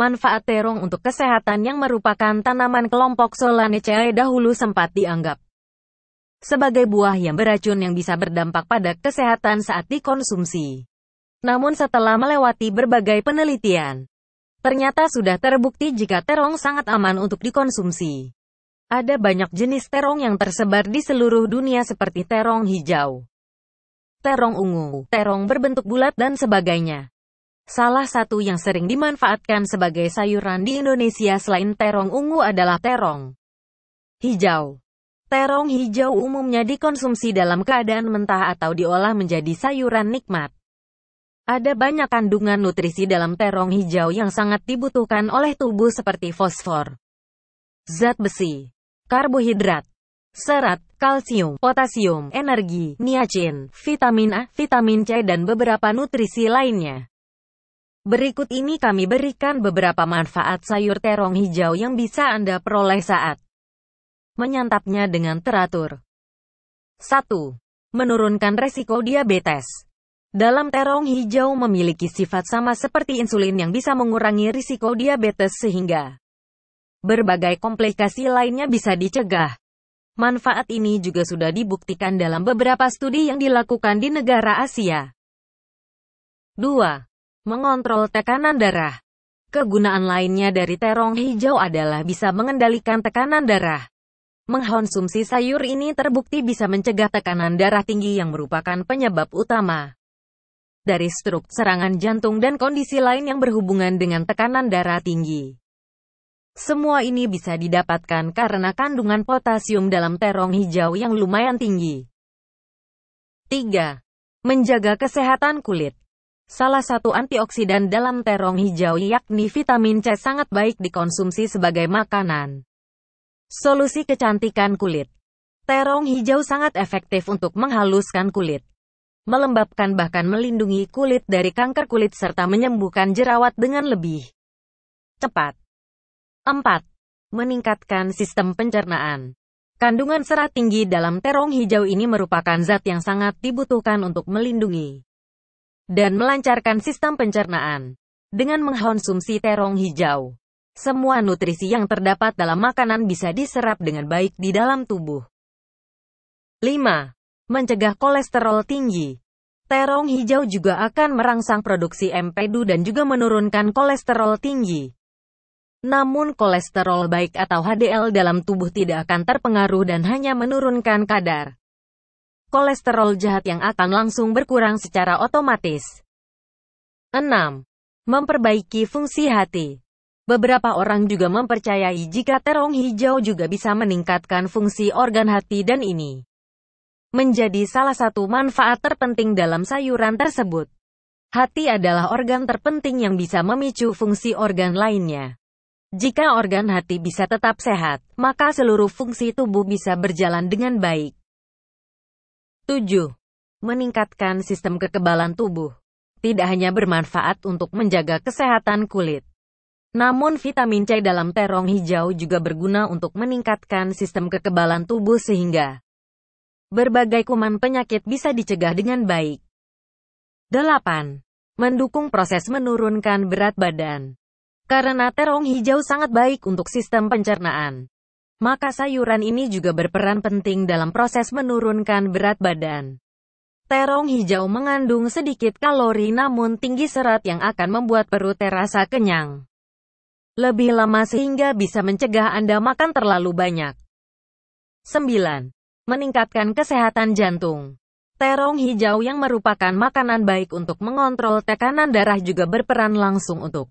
Manfaat terong untuk kesehatan yang merupakan tanaman kelompok Solanaceae dahulu sempat dianggap sebagai buah yang beracun yang bisa berdampak pada kesehatan saat dikonsumsi. Namun setelah melewati berbagai penelitian, ternyata sudah terbukti jika terong sangat aman untuk dikonsumsi. Ada banyak jenis terong yang tersebar di seluruh dunia seperti terong hijau, terong ungu, terong berbentuk bulat dan sebagainya. Salah satu yang sering dimanfaatkan sebagai sayuran di Indonesia selain terong ungu adalah terong hijau. Terong hijau umumnya dikonsumsi dalam keadaan mentah atau diolah menjadi sayuran nikmat. Ada banyak kandungan nutrisi dalam terong hijau yang sangat dibutuhkan oleh tubuh seperti fosfor, zat besi, karbohidrat, serat, kalsium, potasium, energi, niacin, vitamin A, vitamin C dan beberapa nutrisi lainnya. Berikut ini kami berikan beberapa manfaat sayur terong hijau yang bisa Anda peroleh saat menyantapnya dengan teratur. 1. Menurunkan resiko diabetes. Dalam terong hijau memiliki sifat sama seperti insulin yang bisa mengurangi risiko diabetes sehingga berbagai komplikasi lainnya bisa dicegah. Manfaat ini juga sudah dibuktikan dalam beberapa studi yang dilakukan di negara Asia. 2 mengontrol tekanan darah. Kegunaan lainnya dari terong hijau adalah bisa mengendalikan tekanan darah. Mengkonsumsi sayur ini terbukti bisa mencegah tekanan darah tinggi yang merupakan penyebab utama dari struk serangan jantung dan kondisi lain yang berhubungan dengan tekanan darah tinggi. Semua ini bisa didapatkan karena kandungan potasium dalam terong hijau yang lumayan tinggi. 3. Menjaga kesehatan kulit Salah satu antioksidan dalam terong hijau yakni vitamin C sangat baik dikonsumsi sebagai makanan. Solusi kecantikan kulit Terong hijau sangat efektif untuk menghaluskan kulit, melembabkan bahkan melindungi kulit dari kanker kulit serta menyembuhkan jerawat dengan lebih cepat. 4. Meningkatkan sistem pencernaan Kandungan serat tinggi dalam terong hijau ini merupakan zat yang sangat dibutuhkan untuk melindungi dan melancarkan sistem pencernaan. Dengan mengkonsumsi terong hijau, semua nutrisi yang terdapat dalam makanan bisa diserap dengan baik di dalam tubuh. 5. Mencegah kolesterol tinggi. Terong hijau juga akan merangsang produksi empedu dan juga menurunkan kolesterol tinggi. Namun kolesterol baik atau HDL dalam tubuh tidak akan terpengaruh dan hanya menurunkan kadar kolesterol jahat yang akan langsung berkurang secara otomatis. 6. Memperbaiki fungsi hati. Beberapa orang juga mempercayai jika terong hijau juga bisa meningkatkan fungsi organ hati dan ini menjadi salah satu manfaat terpenting dalam sayuran tersebut. Hati adalah organ terpenting yang bisa memicu fungsi organ lainnya. Jika organ hati bisa tetap sehat, maka seluruh fungsi tubuh bisa berjalan dengan baik. 7. Meningkatkan sistem kekebalan tubuh. Tidak hanya bermanfaat untuk menjaga kesehatan kulit, namun vitamin C dalam terong hijau juga berguna untuk meningkatkan sistem kekebalan tubuh sehingga berbagai kuman penyakit bisa dicegah dengan baik. 8. Mendukung proses menurunkan berat badan. Karena terong hijau sangat baik untuk sistem pencernaan. Maka sayuran ini juga berperan penting dalam proses menurunkan berat badan. Terong hijau mengandung sedikit kalori namun tinggi serat yang akan membuat perut terasa kenyang. Lebih lama sehingga bisa mencegah Anda makan terlalu banyak. 9. Meningkatkan kesehatan jantung. Terong hijau yang merupakan makanan baik untuk mengontrol tekanan darah juga berperan langsung untuk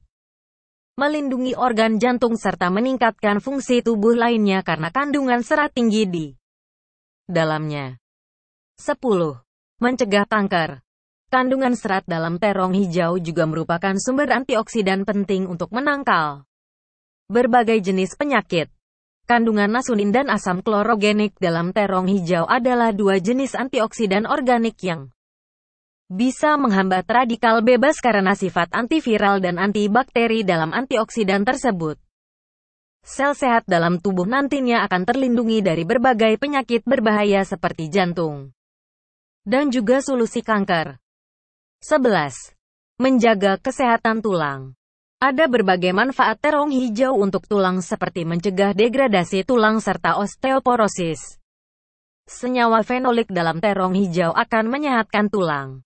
melindungi organ jantung serta meningkatkan fungsi tubuh lainnya karena kandungan serat tinggi di dalamnya. 10. Mencegah kanker Kandungan serat dalam terong hijau juga merupakan sumber antioksidan penting untuk menangkal berbagai jenis penyakit. Kandungan nasunin dan asam klorogenik dalam terong hijau adalah dua jenis antioksidan organik yang bisa menghambat radikal bebas karena sifat antiviral dan antibakteri dalam antioksidan tersebut. Sel sehat dalam tubuh nantinya akan terlindungi dari berbagai penyakit berbahaya seperti jantung dan juga solusi kanker. 11. Menjaga kesehatan tulang. Ada berbagai manfaat terong hijau untuk tulang seperti mencegah degradasi tulang serta osteoporosis. Senyawa fenolik dalam terong hijau akan menyehatkan tulang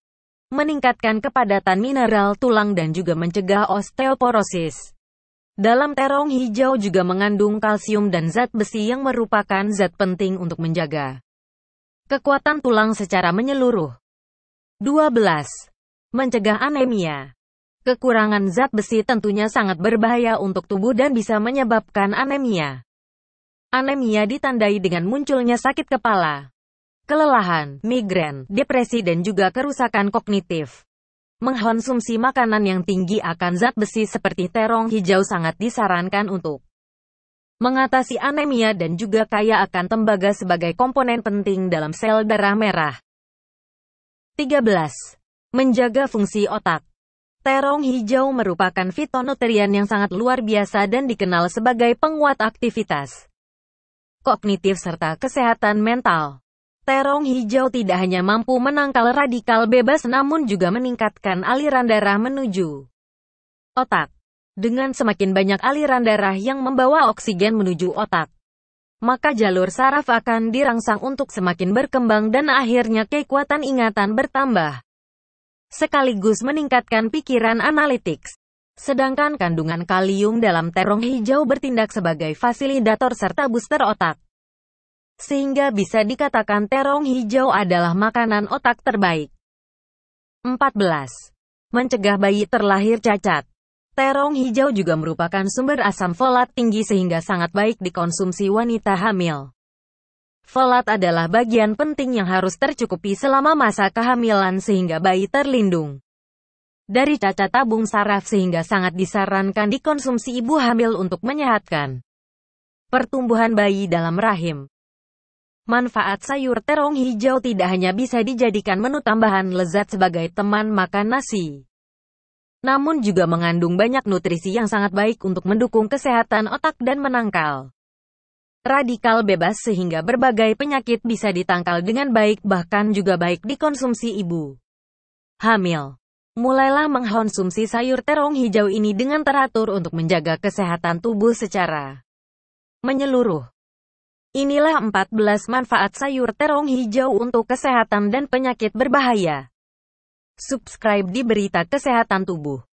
meningkatkan kepadatan mineral tulang dan juga mencegah osteoporosis. Dalam terong hijau juga mengandung kalsium dan zat besi yang merupakan zat penting untuk menjaga kekuatan tulang secara menyeluruh. 12. Mencegah anemia. Kekurangan zat besi tentunya sangat berbahaya untuk tubuh dan bisa menyebabkan anemia. Anemia ditandai dengan munculnya sakit kepala, kelelahan, migrain, depresi dan juga kerusakan kognitif. Mengkonsumsi makanan yang tinggi akan zat besi seperti terong hijau sangat disarankan untuk mengatasi anemia dan juga kaya akan tembaga sebagai komponen penting dalam sel darah merah. 13. Menjaga fungsi otak. Terong hijau merupakan fitonutrien yang sangat luar biasa dan dikenal sebagai penguat aktivitas kognitif serta kesehatan mental. Terong hijau tidak hanya mampu menangkal radikal bebas namun juga meningkatkan aliran darah menuju otak. Dengan semakin banyak aliran darah yang membawa oksigen menuju otak, maka jalur saraf akan dirangsang untuk semakin berkembang dan akhirnya kekuatan ingatan bertambah. Sekaligus meningkatkan pikiran analitik. Sedangkan kandungan kalium dalam terong hijau bertindak sebagai fasilitator serta booster otak. Sehingga bisa dikatakan terong hijau adalah makanan otak terbaik. 14. Mencegah bayi terlahir cacat. Terong hijau juga merupakan sumber asam folat tinggi sehingga sangat baik dikonsumsi wanita hamil. Folat adalah bagian penting yang harus tercukupi selama masa kehamilan sehingga bayi terlindung. Dari cacat tabung saraf sehingga sangat disarankan dikonsumsi ibu hamil untuk menyehatkan pertumbuhan bayi dalam rahim. Manfaat sayur terong hijau tidak hanya bisa dijadikan menu tambahan lezat sebagai teman makan nasi, namun juga mengandung banyak nutrisi yang sangat baik untuk mendukung kesehatan otak dan menangkal radikal bebas sehingga berbagai penyakit bisa ditangkal dengan baik bahkan juga baik dikonsumsi ibu hamil. Mulailah mengkonsumsi sayur terong hijau ini dengan teratur untuk menjaga kesehatan tubuh secara menyeluruh. Inilah 14 manfaat sayur terong hijau untuk kesehatan dan penyakit berbahaya. Subscribe di Berita Kesehatan Tubuh.